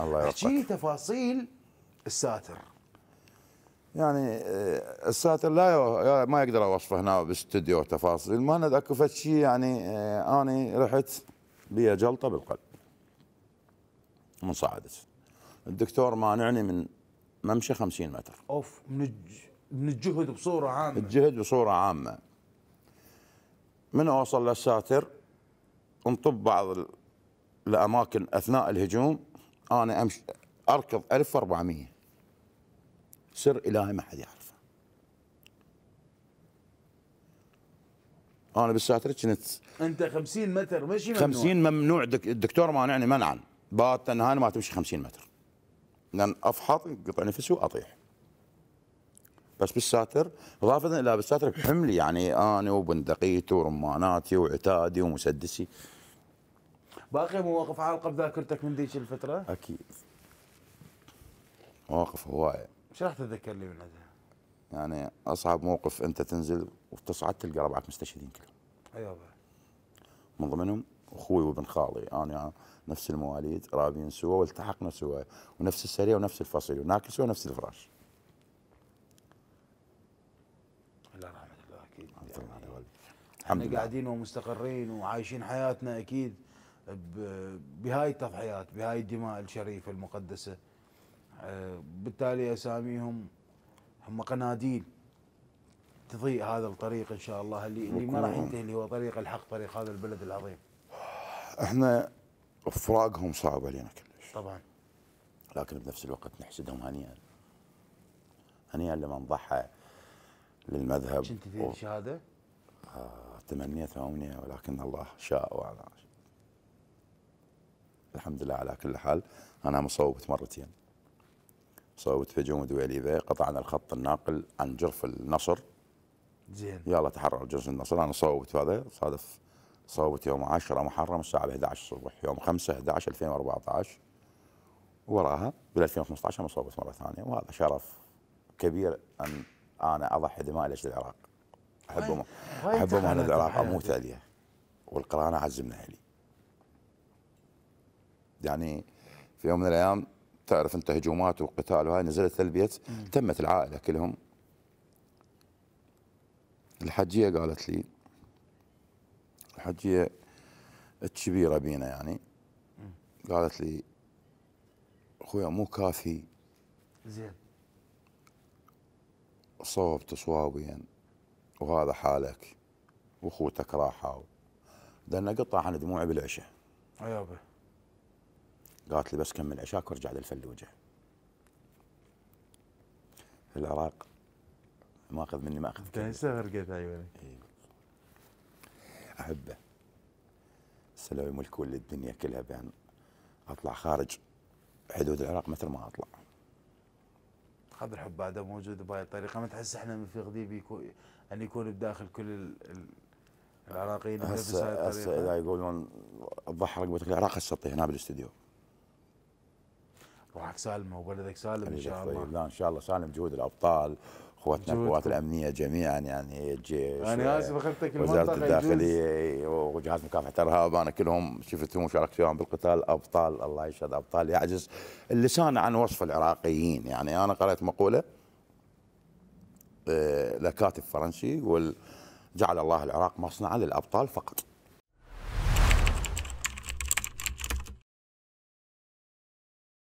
الله يوفقك احكي تفاصيل الساتر يعني آه، الساتر لا ما اقدر اوصفه هنا باستديو تفاصيل ما ند اكو فد شيء يعني آه، اني رحت بيا جلطه بالقلب من صعدت الدكتور مانعني من ممشى 50 متر اوف من من الجهد بصوره عامه الجهد بصوره عامه من اوصل للساتر انطب بعض الاماكن اثناء الهجوم انا امشي اركض 1400 سر الهي ما حد يعرفه انا بالساتر كنت انت 50 متر مشي ممنوع 50 ممنوع الدكتور مانعني منعا باتا انا ما تمشي 50 متر لان افحط قطع نفسي واطيح بس بالساتر اضافه الى بالساتر بحملي يعني انا وبندقيتي ورماناتي وعتادي ومسدسي باقي مواقف عالقه بذاكرتك من ذيك الفتره؟ اكيد مواقف هوايه ايش راح تتذكر لي من منها؟ يعني اصعب موقف انت تنزل وتصعد تلقى ربعك مستشهدين كلهم ايوه من ضمنهم اخوي وابن خالي انا نفس المواليد رابين سوا والتحقنا سوا ونفس السريه ونفس الفصيل وناكل سوا نفس الفراش الله رحمه الله اكيد يعني احنا قاعدين ومستقرين وعايشين حياتنا اكيد بهاي التضحيات بهاي الدماء الشريفة المقدسة آه، بالتالي أساميهم هم قناديل تضيء هذا الطريق ان شاء الله اللي اللي ما راح ينتهي اللي هو طريق الحق طريق هذا البلد العظيم. احنا فراقهم صعب علينا كلش. طبعا. لكن بنفس الوقت نحسدهم هنيئا. هنيئا لمن ضحى للمذهب. كنت في الشهاده؟ آه تمنيت امنيه ولكن الله شاء واعلم الحمد لله على كل حال أنا مصوبت مرتين صوبت في جمود ويليفي قطعنا الخط الناقل عن جرف النصر زين يلا تحرر جرف النصر أنا صوبت هذا صادف صوبت يوم 10 محرم الساعة 11 الصبح يوم 5 11 2014 وراها بال 2015 انا صوبت مره ثانيه وهذا شرف كبير ان انا اضحي دماء لاجل العراق احبهم احبهم انا العراق اموت عليها والقرانه عزمنا عليه يعني في يوم من الايام تعرف انت هجومات وقتال وهاي نزلت للبيت تمت العائله كلهم الحجيه قالت لي الحجيه الكبيره بينا يعني قالت لي اخويا مو كافي زين صوبت صوابيا وهذا حالك واخوتك راحوا لان قطع عن دموعي بالعشاء عيابه أيوة. قالت لي بس كمل عشاك وارجع للفلوجه في العراق ماخذ مني ماخذ تنسى فرقت عيونك احبه سلوي لو يملكون للدنيا كلها بان اطلع خارج حدود العراق مثل ما اطلع هذا الحب بعده موجود بهاي الطريقه ما تحس احنا غضيب يكون ان يكون بداخل كل ال... العراقيين هسه هسه اذا يقولون الضحى رقبتك العراق هسه هنا نعم، بالاستديو روحك سالمه وبلدك سالم ان شاء الله لا ان شاء الله سالم جهود الابطال اخواتنا القوات الامنيه جميعا يعني الجيش انا اسف اخذتك وزاره الداخليه وجهات مكافحه الارهاب انا كلهم شفتهم وشاركت فيهم بالقتال ابطال الله يشهد ابطال يعجز اللسان عن وصف العراقيين يعني انا قرات مقوله آه، لكاتب فرنسي يقول جعل الله العراق مصنعا للابطال فقط